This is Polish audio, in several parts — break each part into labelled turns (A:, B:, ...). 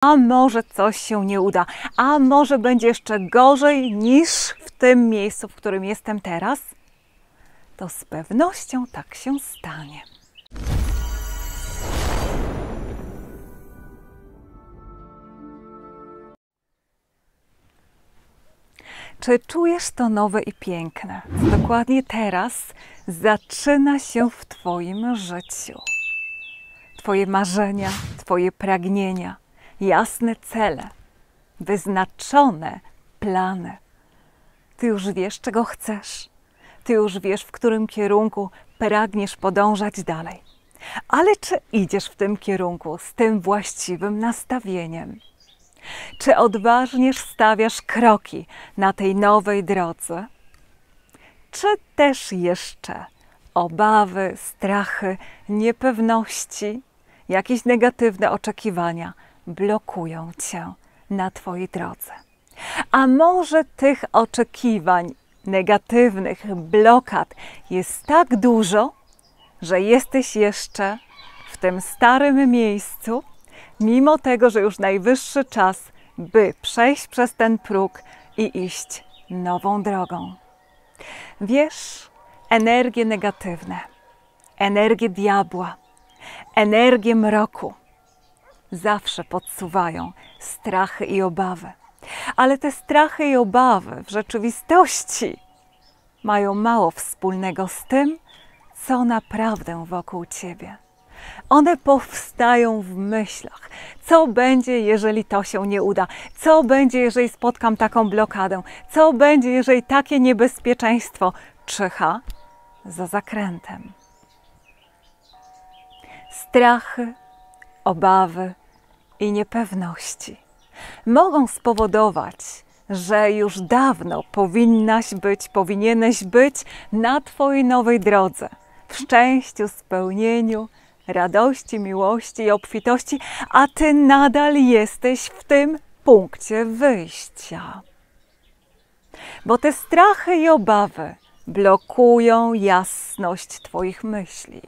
A: a może coś się nie uda, a może będzie jeszcze gorzej niż w tym miejscu, w którym jestem teraz, to z pewnością tak się stanie. Czy czujesz to nowe i piękne? Dokładnie teraz zaczyna się w Twoim życiu. Twoje marzenia, Twoje pragnienia, jasne cele, wyznaczone plany. Ty już wiesz, czego chcesz. Ty już wiesz, w którym kierunku pragniesz podążać dalej. Ale czy idziesz w tym kierunku z tym właściwym nastawieniem? Czy odważnie stawiasz kroki na tej nowej drodze? Czy też jeszcze obawy, strachy, niepewności, jakieś negatywne oczekiwania – blokują cię na Twojej drodze. A może tych oczekiwań negatywnych, blokad jest tak dużo, że jesteś jeszcze w tym starym miejscu, mimo tego, że już najwyższy czas, by przejść przez ten próg i iść nową drogą. Wiesz, energie negatywne, energie diabła, energię mroku, zawsze podsuwają strachy i obawy. Ale te strachy i obawy w rzeczywistości mają mało wspólnego z tym, co naprawdę wokół ciebie. One powstają w myślach. Co będzie, jeżeli to się nie uda? Co będzie, jeżeli spotkam taką blokadę? Co będzie, jeżeli takie niebezpieczeństwo czyha za zakrętem? Strachy obawy i niepewności mogą spowodować, że już dawno powinnaś być, powinieneś być na Twojej nowej drodze w szczęściu, spełnieniu, radości, miłości i obfitości, a Ty nadal jesteś w tym punkcie wyjścia. Bo te strachy i obawy blokują jasność Twoich myśli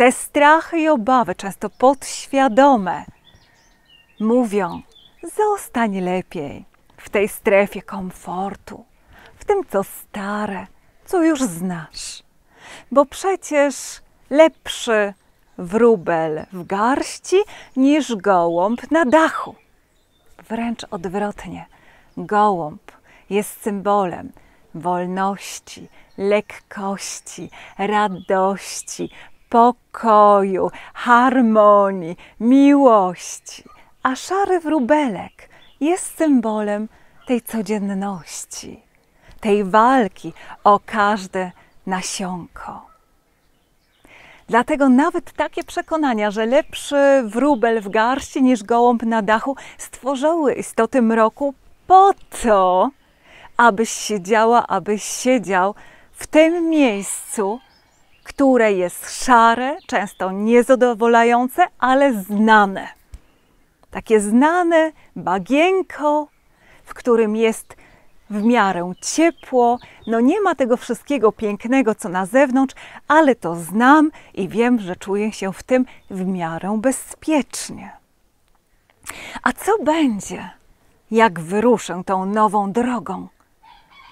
A: te strachy i obawy, często podświadome, mówią: zostań lepiej w tej strefie komfortu, w tym, co stare, co już znasz. Bo przecież lepszy wróbel w garści niż gołąb na dachu. Wręcz odwrotnie, gołąb jest symbolem wolności, lekkości, radości, pokoju, harmonii, miłości. A szary wróbelek jest symbolem tej codzienności, tej walki o każde nasionko. Dlatego nawet takie przekonania, że lepszy wróbel w garści niż gołąb na dachu, stworzyły istoty mroku po to, abyś siedziała, abyś siedział w tym miejscu, które jest szare, często niezadowalające, ale znane. Takie znane bagienko, w którym jest w miarę ciepło. No nie ma tego wszystkiego pięknego, co na zewnątrz, ale to znam i wiem, że czuję się w tym w miarę bezpiecznie. A co będzie, jak wyruszę tą nową drogą?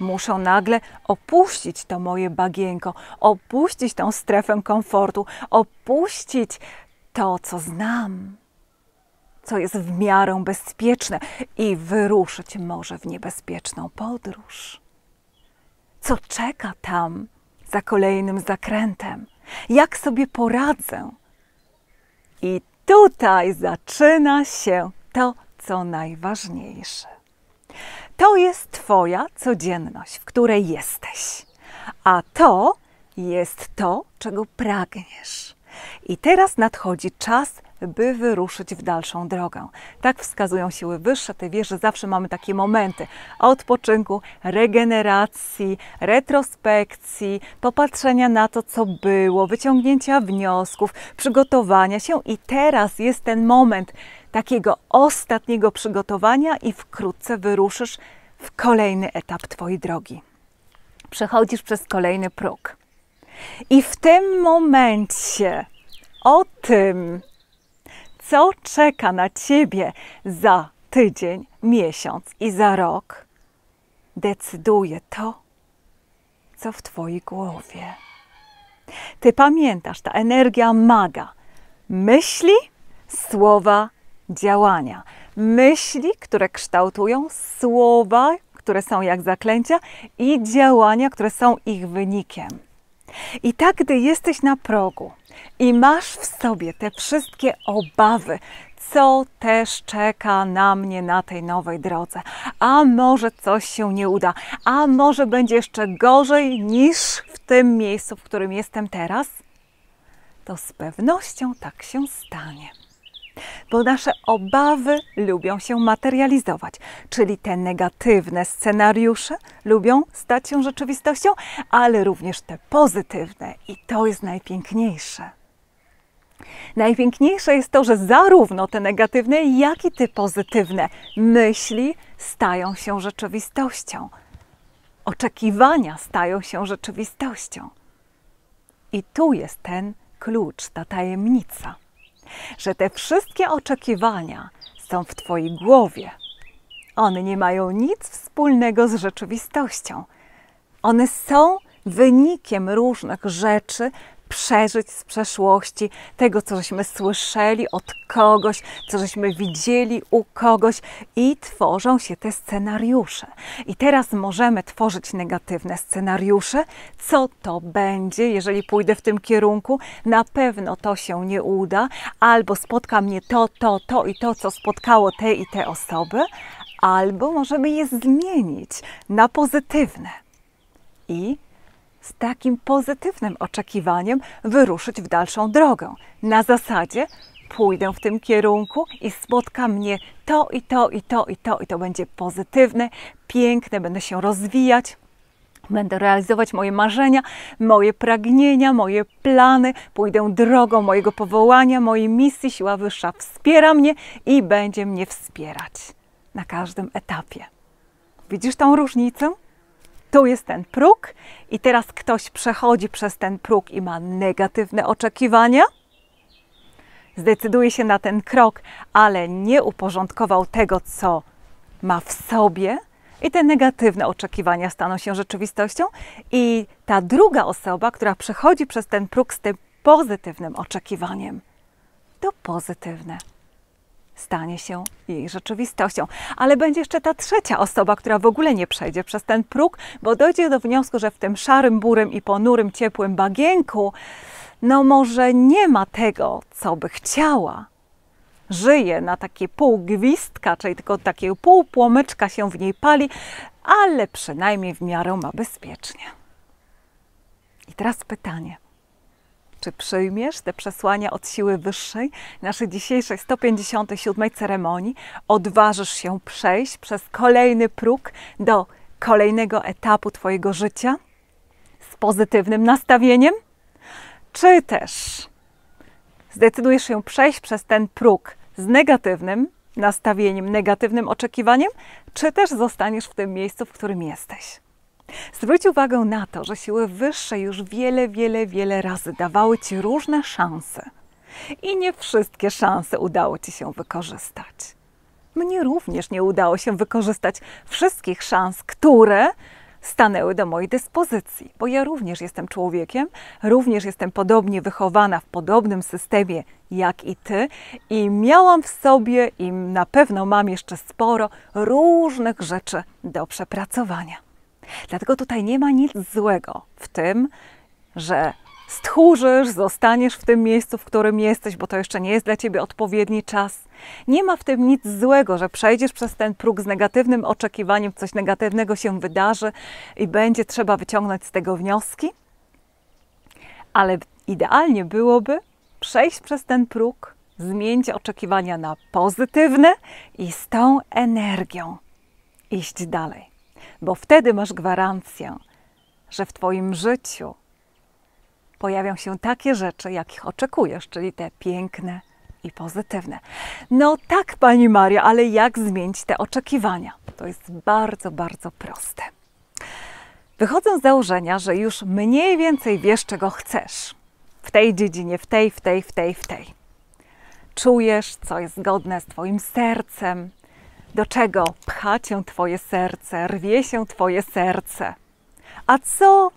A: muszą nagle opuścić to moje bagienko, opuścić tą strefę komfortu, opuścić to, co znam, co jest w miarę bezpieczne i wyruszyć może w niebezpieczną podróż. Co czeka tam za kolejnym zakrętem? Jak sobie poradzę? I tutaj zaczyna się to, co najważniejsze. To jest Twoja codzienność, w której jesteś. A to jest to, czego pragniesz. I teraz nadchodzi czas by wyruszyć w dalszą drogę. Tak wskazują siły wyższe wiesz, że Zawsze mamy takie momenty odpoczynku, regeneracji, retrospekcji, popatrzenia na to, co było, wyciągnięcia wniosków, przygotowania się i teraz jest ten moment takiego ostatniego przygotowania i wkrótce wyruszysz w kolejny etap Twojej drogi. Przechodzisz przez kolejny próg. I w tym momencie o tym, co czeka na ciebie za tydzień, miesiąc i za rok, decyduje to, co w twojej głowie. Ty pamiętasz, ta energia maga. Myśli, słowa, działania. Myśli, które kształtują słowa, które są jak zaklęcia, i działania, które są ich wynikiem. I tak, gdy jesteś na progu i masz w sobie te wszystkie obawy, co też czeka na mnie na tej nowej drodze. A może coś się nie uda, a może będzie jeszcze gorzej niż w tym miejscu, w którym jestem teraz, to z pewnością tak się stanie bo nasze obawy lubią się materializować, czyli te negatywne scenariusze lubią stać się rzeczywistością, ale również te pozytywne i to jest najpiękniejsze. Najpiękniejsze jest to, że zarówno te negatywne, jak i te pozytywne myśli stają się rzeczywistością. Oczekiwania stają się rzeczywistością. I tu jest ten klucz, ta tajemnica że te wszystkie oczekiwania są w Twojej głowie. One nie mają nic wspólnego z rzeczywistością. One są wynikiem różnych rzeczy, przeżyć z przeszłości, tego, co żeśmy słyszeli od kogoś, co żeśmy widzieli u kogoś i tworzą się te scenariusze. I teraz możemy tworzyć negatywne scenariusze. Co to będzie, jeżeli pójdę w tym kierunku? Na pewno to się nie uda, albo spotka mnie to, to, to i to, co spotkało te i te osoby, albo możemy je zmienić na pozytywne. I z takim pozytywnym oczekiwaniem wyruszyć w dalszą drogę. Na zasadzie pójdę w tym kierunku i spotka mnie to i to i to i to i to będzie pozytywne, piękne, będę się rozwijać. Będę realizować moje marzenia, moje pragnienia, moje plany, pójdę drogą mojego powołania, mojej misji. Siła wyższa wspiera mnie i będzie mnie wspierać na każdym etapie. Widzisz tą różnicę? tu jest ten próg i teraz ktoś przechodzi przez ten próg i ma negatywne oczekiwania, zdecyduje się na ten krok, ale nie uporządkował tego, co ma w sobie, i te negatywne oczekiwania staną się rzeczywistością, i ta druga osoba, która przechodzi przez ten próg z tym pozytywnym oczekiwaniem, to pozytywne stanie się jej rzeczywistością. Ale będzie jeszcze ta trzecia osoba, która w ogóle nie przejdzie przez ten próg, bo dojdzie do wniosku, że w tym szarym, burym i ponurym, ciepłym bagienku, no może nie ma tego, co by chciała. Żyje na takie pół gwizdka, czyli tylko takiego pół płomyczka się w niej pali, ale przynajmniej w miarę ma bezpiecznie. I teraz pytanie – czy przyjmiesz te przesłania od siły wyższej naszej dzisiejszej 157 ceremonii, odważysz się przejść przez kolejny próg do kolejnego etapu Twojego życia z pozytywnym nastawieniem, czy też zdecydujesz się przejść przez ten próg z negatywnym nastawieniem, negatywnym oczekiwaniem, czy też zostaniesz w tym miejscu, w którym jesteś. Zwróć uwagę na to, że siły wyższe już wiele, wiele, wiele razy dawały Ci różne szanse. I nie wszystkie szanse udało Ci się wykorzystać. Mnie również nie udało się wykorzystać wszystkich szans, które stanęły do mojej dyspozycji, bo ja również jestem człowiekiem, również jestem podobnie wychowana w podobnym systemie jak i ty i miałam w sobie i na pewno mam jeszcze sporo różnych rzeczy do przepracowania. Dlatego tutaj nie ma nic złego w tym, że stchórzysz, zostaniesz w tym miejscu, w którym jesteś, bo to jeszcze nie jest dla ciebie odpowiedni czas. Nie ma w tym nic złego, że przejdziesz przez ten próg z negatywnym oczekiwaniem, coś negatywnego się wydarzy i będzie trzeba wyciągnąć z tego wnioski. Ale idealnie byłoby przejść przez ten próg, zmienić oczekiwania na pozytywne i z tą energią iść dalej bo wtedy masz gwarancję, że w Twoim życiu pojawią się takie rzeczy, jakich oczekujesz, czyli te piękne i pozytywne. No tak, Pani Maria, ale jak zmienić te oczekiwania? To jest bardzo, bardzo proste. Wychodzę z założenia, że już mniej więcej wiesz, czego chcesz. W tej dziedzinie, w tej, w tej, w tej, w tej. Czujesz, co jest zgodne z Twoim sercem, do czego pcha cię twoje serce, rwie się twoje serce. A co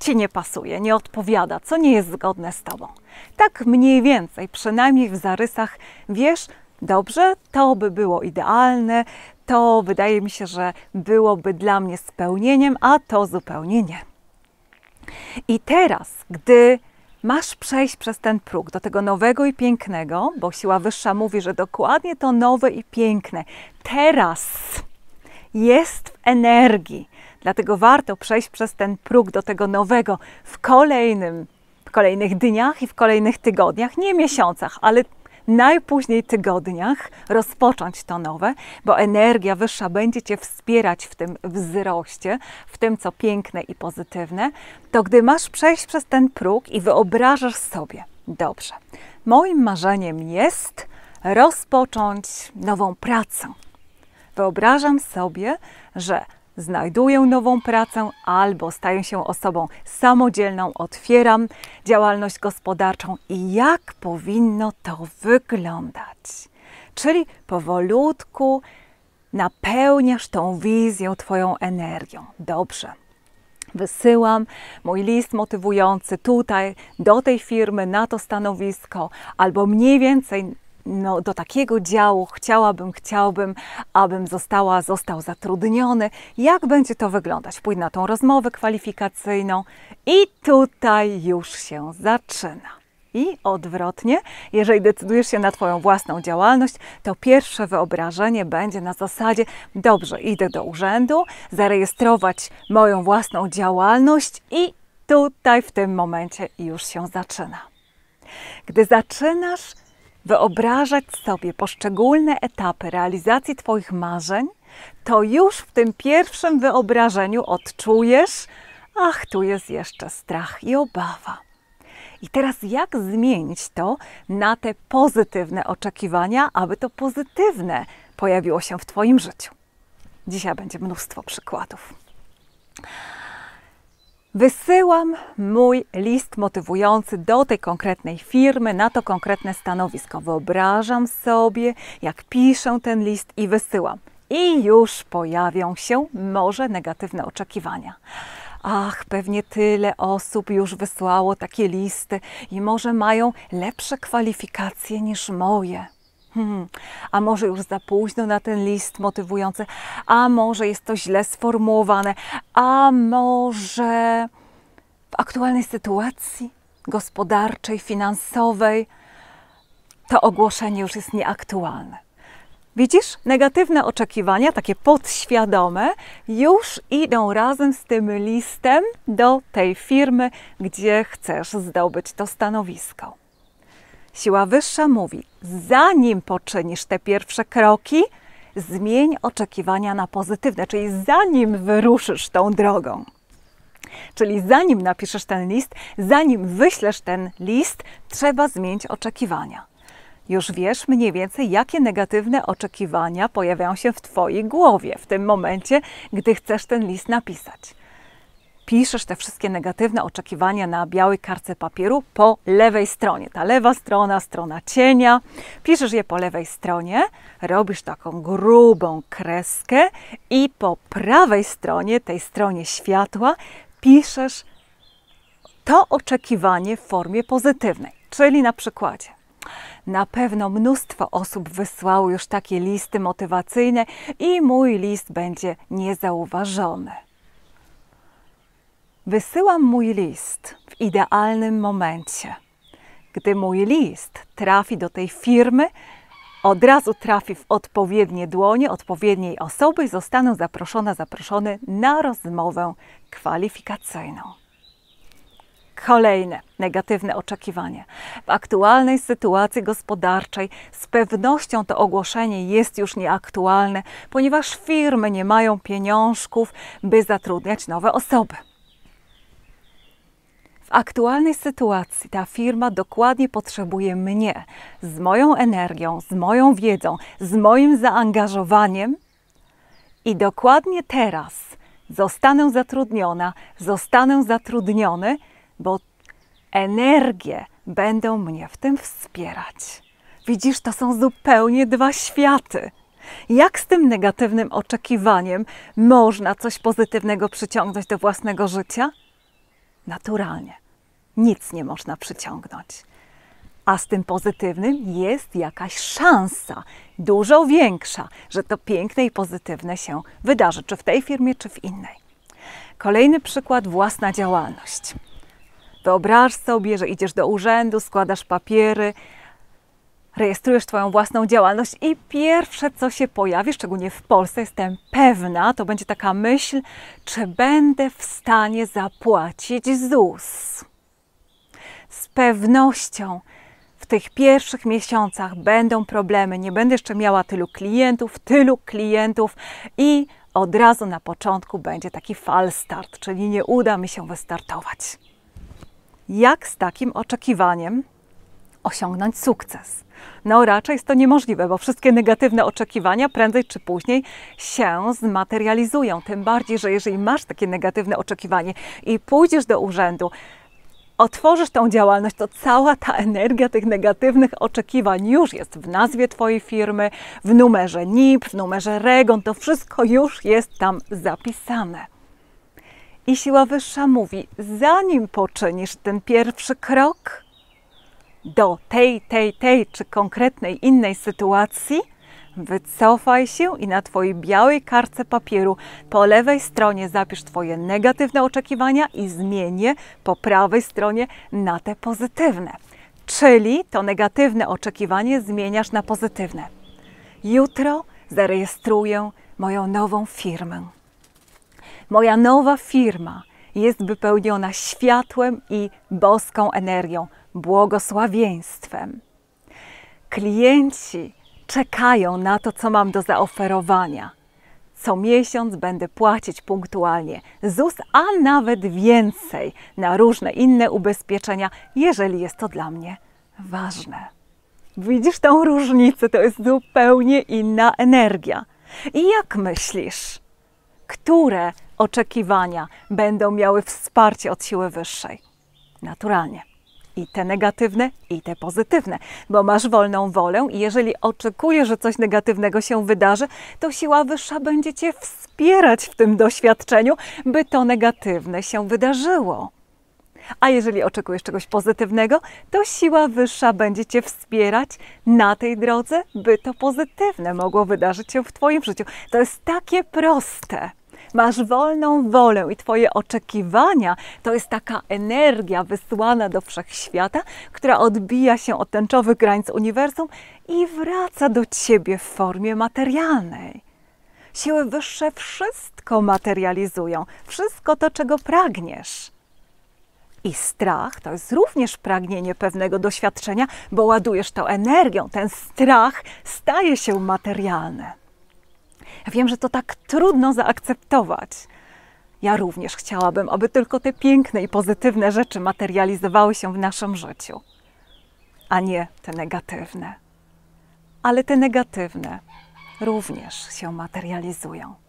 A: ci nie pasuje, nie odpowiada, co nie jest zgodne z tobą. Tak mniej więcej, przynajmniej w zarysach, wiesz, dobrze, to by było idealne, to wydaje mi się, że byłoby dla mnie spełnieniem, a to zupełnie nie. I teraz, gdy masz przejść przez ten próg do tego nowego i pięknego, bo siła wyższa mówi, że dokładnie to nowe i piękne teraz jest w energii. Dlatego warto przejść przez ten próg do tego nowego w kolejnym, w kolejnych dniach i w kolejnych tygodniach, nie miesiącach, ale najpóźniej tygodniach rozpocząć to nowe, bo energia wyższa będzie Cię wspierać w tym wzroście, w tym, co piękne i pozytywne, to gdy masz przejść przez ten próg i wyobrażasz sobie, dobrze, moim marzeniem jest rozpocząć nową pracę. Wyobrażam sobie, że znajduję nową pracę albo staję się osobą samodzielną, otwieram działalność gospodarczą i jak powinno to wyglądać. Czyli powolutku napełniasz tą wizję Twoją energią. Dobrze. Wysyłam mój list motywujący tutaj, do tej firmy, na to stanowisko, albo mniej więcej no, do takiego działu chciałabym, chciałbym, abym została, został zatrudniony. Jak będzie to wyglądać? Pójdę na tą rozmowę kwalifikacyjną i tutaj już się zaczyna. I odwrotnie, jeżeli decydujesz się na Twoją własną działalność, to pierwsze wyobrażenie będzie na zasadzie: dobrze, idę do urzędu, zarejestrować moją własną działalność, i tutaj w tym momencie już się zaczyna. Gdy zaczynasz, wyobrażać sobie poszczególne etapy realizacji Twoich marzeń, to już w tym pierwszym wyobrażeniu odczujesz, ach, tu jest jeszcze strach i obawa. I teraz jak zmienić to na te pozytywne oczekiwania, aby to pozytywne pojawiło się w Twoim życiu? Dzisiaj będzie mnóstwo przykładów. Wysyłam mój list motywujący do tej konkretnej firmy, na to konkretne stanowisko. Wyobrażam sobie, jak piszę ten list i wysyłam. I już pojawią się może negatywne oczekiwania. Ach, pewnie tyle osób już wysłało takie listy i może mają lepsze kwalifikacje niż moje. Hmm, a może już za późno na ten list motywujący, a może jest to źle sformułowane, a może w aktualnej sytuacji gospodarczej, finansowej to ogłoszenie już jest nieaktualne. Widzisz, negatywne oczekiwania, takie podświadome, już idą razem z tym listem do tej firmy, gdzie chcesz zdobyć to stanowisko. Siła wyższa mówi: zanim poczynisz te pierwsze kroki, zmień oczekiwania na pozytywne, czyli zanim wyruszysz tą drogą. Czyli zanim napiszesz ten list, zanim wyślesz ten list, trzeba zmienić oczekiwania. Już wiesz mniej więcej, jakie negatywne oczekiwania pojawiają się w Twojej głowie w tym momencie, gdy chcesz ten list napisać piszesz te wszystkie negatywne oczekiwania na białej kartce papieru po lewej stronie. Ta lewa strona, strona cienia. Piszesz je po lewej stronie, robisz taką grubą kreskę i po prawej stronie, tej stronie światła, piszesz to oczekiwanie w formie pozytywnej. Czyli na przykładzie na pewno mnóstwo osób wysłało już takie listy motywacyjne i mój list będzie niezauważony. Wysyłam mój list w idealnym momencie. Gdy mój list trafi do tej firmy, od razu trafi w odpowiednie dłonie odpowiedniej osoby i zostanę zaproszona, zaproszony na rozmowę kwalifikacyjną. Kolejne negatywne oczekiwanie. W aktualnej sytuacji gospodarczej z pewnością to ogłoszenie jest już nieaktualne, ponieważ firmy nie mają pieniążków, by zatrudniać nowe osoby. W aktualnej sytuacji ta firma dokładnie potrzebuje mnie z moją energią, z moją wiedzą, z moim zaangażowaniem i dokładnie teraz zostanę zatrudniona, zostanę zatrudniony, bo energie będą mnie w tym wspierać. Widzisz, to są zupełnie dwa światy. Jak z tym negatywnym oczekiwaniem można coś pozytywnego przyciągnąć do własnego życia? naturalnie. Nic nie można przyciągnąć. A z tym pozytywnym jest jakaś szansa, dużo większa, że to piękne i pozytywne się wydarzy, czy w tej firmie, czy w innej. Kolejny przykład własna działalność. Wyobraź sobie, że idziesz do urzędu, składasz papiery, rejestrujesz Twoją własną działalność i pierwsze, co się pojawi, szczególnie w Polsce, jestem pewna, to będzie taka myśl, czy będę w stanie zapłacić ZUS. Z pewnością w tych pierwszych miesiącach będą problemy, nie będę jeszcze miała tylu klientów, tylu klientów i od razu na początku będzie taki falstart, czyli nie uda mi się wystartować. Jak z takim oczekiwaniem osiągnąć sukces. No, raczej jest to niemożliwe, bo wszystkie negatywne oczekiwania prędzej czy później się zmaterializują. Tym bardziej, że jeżeli masz takie negatywne oczekiwanie i pójdziesz do urzędu, otworzysz tą działalność, to cała ta energia tych negatywnych oczekiwań już jest w nazwie Twojej firmy, w numerze NIP, w numerze REGON, to wszystko już jest tam zapisane. I siła wyższa mówi, zanim poczynisz ten pierwszy krok, do tej, tej, tej czy konkretnej innej sytuacji, wycofaj się i na Twojej białej kartce papieru po lewej stronie zapisz Twoje negatywne oczekiwania i zmienię po prawej stronie na te pozytywne. Czyli to negatywne oczekiwanie zmieniasz na pozytywne. Jutro zarejestruję moją nową firmę. Moja nowa firma jest wypełniona światłem i boską energią błogosławieństwem. Klienci czekają na to, co mam do zaoferowania. Co miesiąc będę płacić punktualnie ZUS, a nawet więcej na różne inne ubezpieczenia, jeżeli jest to dla mnie ważne. Widzisz tą różnicę? To jest zupełnie inna energia. I jak myślisz, które oczekiwania będą miały wsparcie od siły wyższej? Naturalnie i te negatywne, i te pozytywne, bo masz wolną wolę i jeżeli oczekujesz, że coś negatywnego się wydarzy, to siła wyższa będzie Cię wspierać w tym doświadczeniu, by to negatywne się wydarzyło. A jeżeli oczekujesz czegoś pozytywnego, to siła wyższa będzie Cię wspierać na tej drodze, by to pozytywne mogło wydarzyć się w Twoim życiu. To jest takie proste masz wolną wolę i Twoje oczekiwania to jest taka energia wysłana do wszechświata, która odbija się od tęczowych granic uniwersum i wraca do Ciebie w formie materialnej. Siły wyższe wszystko materializują, wszystko to, czego pragniesz. I strach to jest również pragnienie pewnego doświadczenia, bo ładujesz to energią. Ten strach staje się materialny. Ja wiem, że to tak trudno zaakceptować. Ja również chciałabym, aby tylko te piękne i pozytywne rzeczy materializowały się w naszym życiu, a nie te negatywne. Ale te negatywne również się materializują.